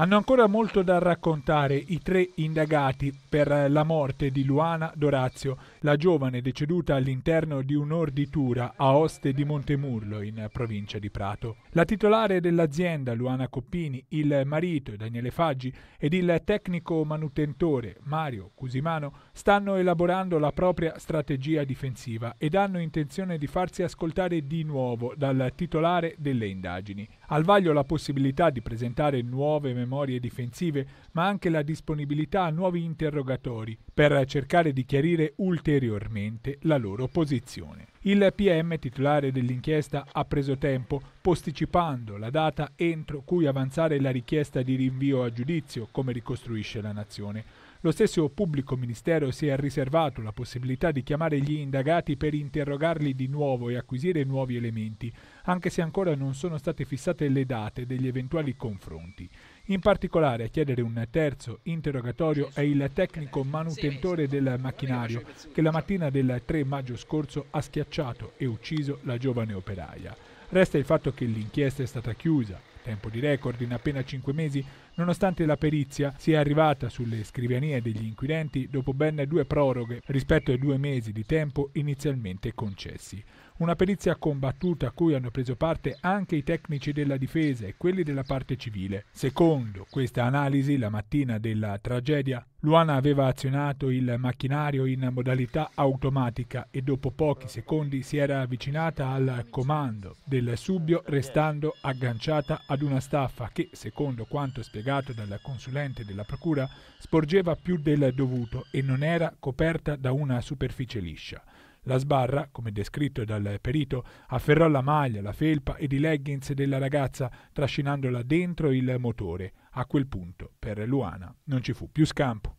Hanno ancora molto da raccontare i tre indagati per la morte di Luana Dorazio, la giovane deceduta all'interno di un'orditura a Oste di Montemurlo, in provincia di Prato. La titolare dell'azienda, Luana Coppini, il marito, Daniele Faggi, ed il tecnico manutentore, Mario Cusimano, stanno elaborando la propria strategia difensiva ed hanno intenzione di farsi ascoltare di nuovo dal titolare delle indagini. Al vaglio la possibilità di presentare nuove memorie memorie difensive, ma anche la disponibilità a nuovi interrogatori per cercare di chiarire ulteriormente la loro posizione. Il PM titolare dell'inchiesta ha preso tempo, posticipando la data entro cui avanzare la richiesta di rinvio a giudizio, come ricostruisce la Nazione. Lo stesso pubblico ministero si è riservato la possibilità di chiamare gli indagati per interrogarli di nuovo e acquisire nuovi elementi, anche se ancora non sono state fissate le date degli eventuali confronti. In particolare a chiedere un terzo interrogatorio è il tecnico manutentore del macchinario che la mattina del 3 maggio scorso ha schiacciato e ucciso la giovane operaia. Resta il fatto che l'inchiesta è stata chiusa tempo di record in appena 5 mesi, nonostante la perizia sia arrivata sulle scrivanie degli inquirenti dopo ben due proroghe rispetto ai due mesi di tempo inizialmente concessi. Una perizia combattuta a cui hanno preso parte anche i tecnici della difesa e quelli della parte civile. Secondo questa analisi, la mattina della tragedia, Luana aveva azionato il macchinario in modalità automatica e dopo pochi secondi si era avvicinata al comando del subbio restando agganciata ad una staffa che, secondo quanto spiegato dal consulente della procura, sporgeva più del dovuto e non era coperta da una superficie liscia. La sbarra, come descritto dal perito, afferrò la maglia, la felpa ed i leggings della ragazza trascinandola dentro il motore. A quel punto, per Luana, non ci fu più scampo.